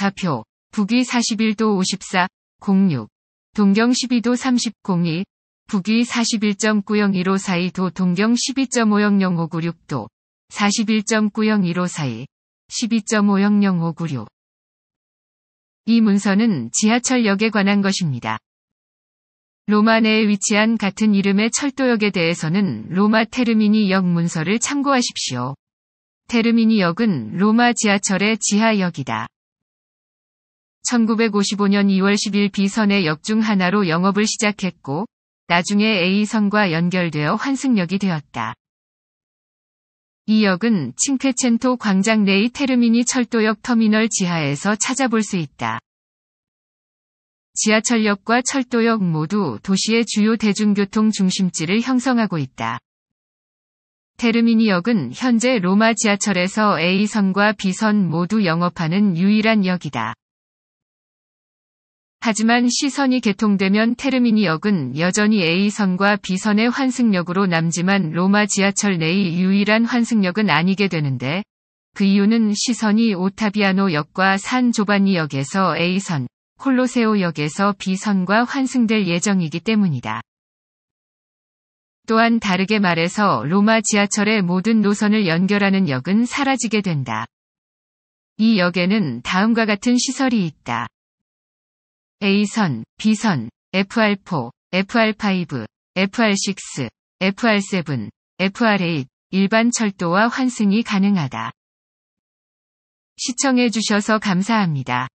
좌표, 북위 41도 54, 06, 동경 12도 30, 02, 북위 41.901542도 동경 12.500596도 41.901542, 12.500596. 이 문서는 지하철역에 관한 것입니다. 로마 내에 위치한 같은 이름의 철도역에 대해서는 로마 테르미니 역 문서를 참고하십시오. 테르미니 역은 로마 지하철의 지하역이다. 1955년 2월 10일 비선의역 중 하나로 영업을 시작했고 나중에 A선과 연결되어 환승역이 되었다. 이 역은 칭케첸토 광장 내의 테르미니 철도역 터미널 지하에서 찾아볼 수 있다. 지하철역과 철도역 모두 도시의 주요 대중교통 중심지를 형성하고 있다. 테르미니역은 현재 로마 지하철에서 A선과 B선 모두 영업하는 유일한 역이다. 하지만 시선이 개통되면 테르미니역은 여전히 A선과 B선의 환승역으로 남지만 로마 지하철 내의 유일한 환승역은 아니게 되는데 그 이유는 시선이 오타비아노역과 산 조반니역에서 A선, 콜로세오역에서 B선과 환승될 예정이기 때문이다. 또한 다르게 말해서 로마 지하철의 모든 노선을 연결하는 역은 사라지게 된다. 이 역에는 다음과 같은 시설이 있다. A선, B선, FR4, FR5, FR6, FR7, FR8 일반 철도와 환승이 가능하다. 시청해주셔서 감사합니다.